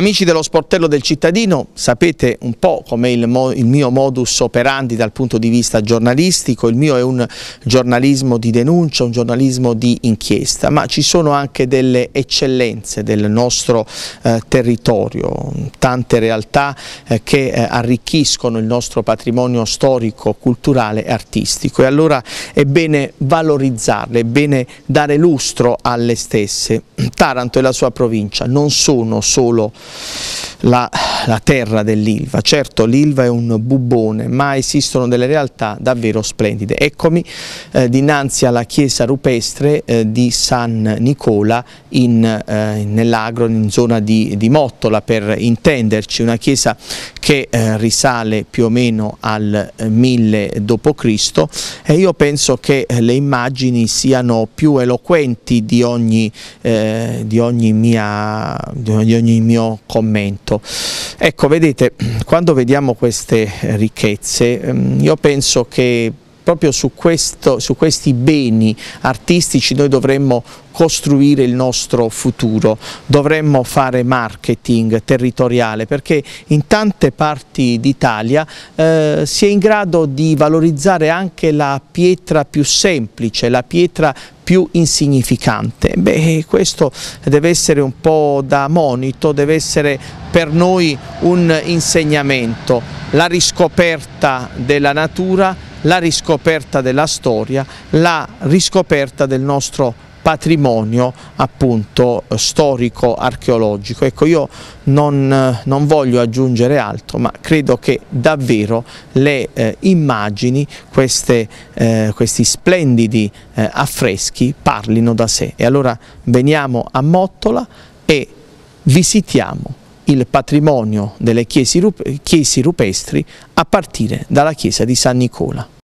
Amici dello sportello del cittadino, sapete un po' com'è il, mo il mio modus operandi dal punto di vista giornalistico, il mio è un giornalismo di denuncia, un giornalismo di inchiesta, ma ci sono anche delle eccellenze del nostro eh, territorio, tante realtà eh, che eh, arricchiscono il nostro patrimonio storico, culturale e artistico e allora è bene valorizzarle, è bene dare lustro alle stesse. Taranto e la sua provincia non sono solo la, la terra dell'Ilva. Certo l'Ilva è un bubbone, ma esistono delle realtà davvero splendide. Eccomi eh, dinanzi alla chiesa rupestre eh, di San Nicola eh, nell'Agro, in zona di, di Mottola per intenderci, una chiesa che eh, risale più o meno al 1000 eh, d.C. e io penso che eh, le immagini siano più eloquenti di ogni, eh, di ogni, mia, di ogni mio commento. Ecco, vedete, quando vediamo queste eh, ricchezze, mm, io penso che proprio su, questo, su questi beni artistici noi dovremmo costruire il nostro futuro, dovremmo fare marketing territoriale perché in tante parti d'Italia eh, si è in grado di valorizzare anche la pietra più semplice, la pietra più insignificante. Beh, questo deve essere un po' da monito, deve essere per noi un insegnamento, la riscoperta della natura la riscoperta della storia, la riscoperta del nostro patrimonio appunto storico archeologico. Ecco io non, non, voglio aggiungere altro ma credo che davvero le eh, immagini, queste, eh, questi splendidi eh, affreschi parlino da sé e allora veniamo a Mottola e visitiamo il patrimonio delle chiesi rupestri a partire dalla chiesa di San Nicola.